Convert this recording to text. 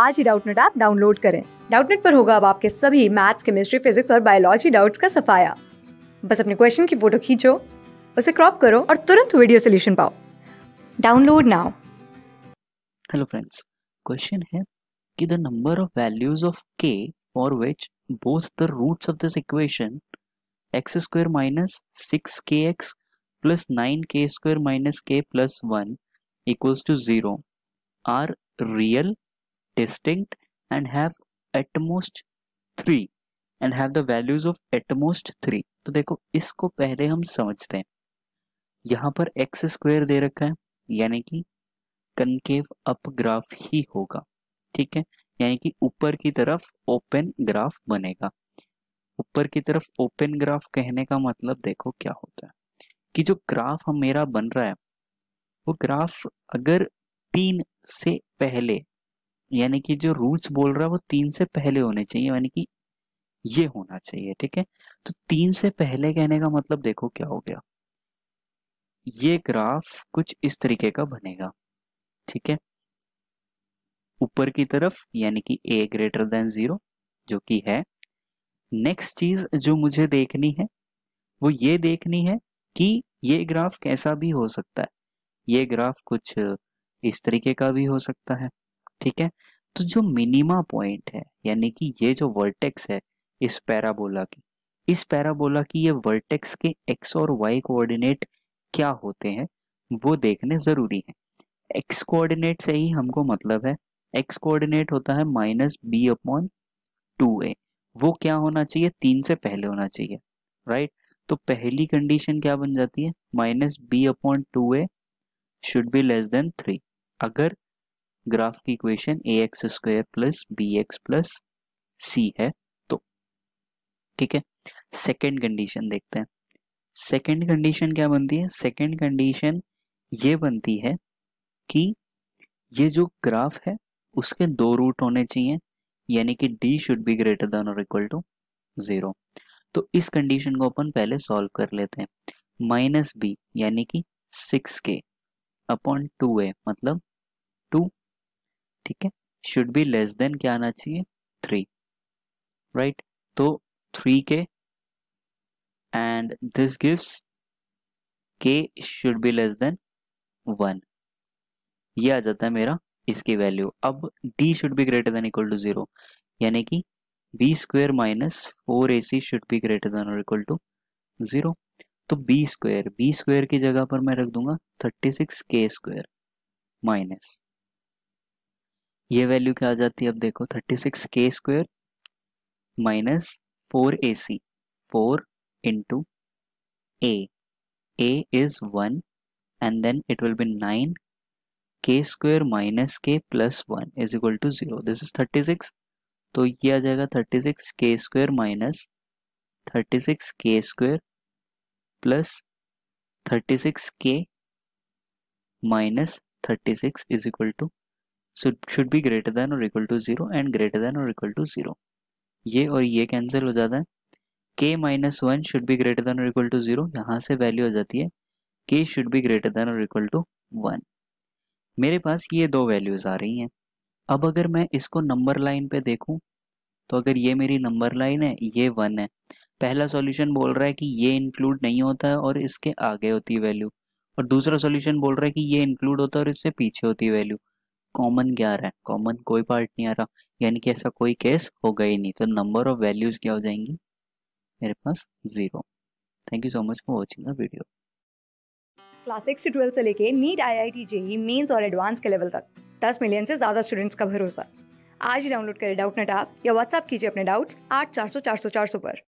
आज ही Doubtnut app download करें डाउटनेट पर होगा अब आपके सभी मैथ्स केमिस्ट्री फिजिक्स और बायोलॉजी डाउट्स का सफाया बस अपने क्वेश्चन की फोटो खींचो उसे क्रॉप करो और तुरंत वीडियो सोल्यूशन पाओ download now hello friends question है कि the number of values of k for which both the roots of this equation x square minus six k x plus nine k square minus k plus one equals to zero are real distinct and have at most three and have the values of at most three. तो देखो इसको पहले हम समझते हैं यहाँ पर x square दे रखा है यानी कि कनकेव अप ग्राफ ही होगा ठीक है यानी कि ऊपर की तरफ ओपन ग्राफ बनेगा ऊपर की तरफ ओपन ग्राफ कहने का मतलब देखो क्या होता है कि जो ग्राफ हम मेरा बन रहा है वो ग्राफ अगर तीन से पहले यानी कि जो रूट्स बोल रहा है वो तीन से पहले होने चाहिए यानी कि ये होना चाहिए ठीक है तो तीन से पहले कहने का मतलब देखो क्या हो गया ये ग्राफ कुछ इस तरीके का बनेगा ठीक है ऊपर की तरफ यानी कि ए ग्रेटर देन जीरो जो कि है नेक्स्ट चीज जो मुझे देखनी है वो ये देखनी है कि ये ग्राफ कैसा भी हो सकता है ये ग्राफ कुछ इस तरीके का भी हो सकता है ठीक है तो जो मिनिमा पॉइंट है यानी कि ये जो वर्टेक्स है इस पैराबोला की इस पैराबोला की ये वर्टेक्स के एक्स और वाई कोऑर्डिनेट क्या होते हैं वो देखने ज़रूरी है एक्स कोऑर्डिनेट से ही हमको मतलब है एक्स कोऑर्डिनेट होता है minus b upon two a वो क्या होना चाहिए तीन से पहले होना चाहिए राइट तो पहली कंडीशन क्या बन जाती है minus b upon two a should be less than three अगर ग्राफ की equation a x square plus b x plus c है तो ठीक है सेकेंड कंडीशन देखते हैं सेकेंड कंडीशन क्या बनती है सेकेंड कंडीशन ये बनती है कि ये जो ग्राफ है उसके दो रूट होने चाहिए यानी कि D should be greater than और इक्वल टू जीरो तो इस कंडीशन को अपन पहले सॉल्व कर लेते हैं माइनस बी यानी कि सिक्स के अपॉन टू ए मतलब ठीक है शुड बी लेस देन क्या आना चाहिए थ्री राइट तो three k and this gives k should be less than one ये आ जाता है मेरा इसकी वैल्यू अब D should be greater than equal to zero यानी कि b square minus four a c should be greater than और इक्वल टू जीरो तो बी स्क्वेयर बी स्क्वेयर की जगह पर मैं रख दूंगा thirty six k square minus ये वैल्यू क्या आ जाती है अब देखो thirty six k square minus four a c four into a a one and then it will be nine k square minus k plus one is equal to zero this is thirty six तो ये आ जाएगा thirty six k square minus thirty six k square plus thirty six k minus thirty six is equal to so should be greater than or equal to zero and greater than or equal to zero ये और ये cancel हो जाता है k minus one should be greater than और equal to zero यहाँ से value हो जाती है k should be greater than और इक्वल टू वन मेरे पास ये दो वैल्यूज़ आ रही हैं अब अगर मैं इसको नंबर लाइन पे देखूं तो अगर ये मेरी नंबर लाइन है ये वन है पहला सॉल्यूशन बोल रहा है कि ये इंक्लूड नहीं होता है और इसके आगे होती है वैल्यू और दूसरा सॉल्यूशन बोल रहा है कि ये इंक्लूड होता है और इससे पीछे होती है वैल्यू कॉमन क्या आ रहा है कॉमन कोई पार्ट नहीं आ रहा यानी कि ऐसा कोई केस होगा ही नहीं तो नंबर ऑफ वैल्यूज क्या हो जाएंगी मेरे पास zero thank you so much for watching the video class six से ट्वेल्थ से लेके NEET IIT JEE mains और एडवांस के लेवल तक दस मिलियन से ज्यादा स्टूडेंट्स का भरोसा आज ही डाउनलोड करें डाउट नेट आप या व्हाट्सअप कीजिए अपने डाउट्स आठ चार सौ चार सौ चार सौ पर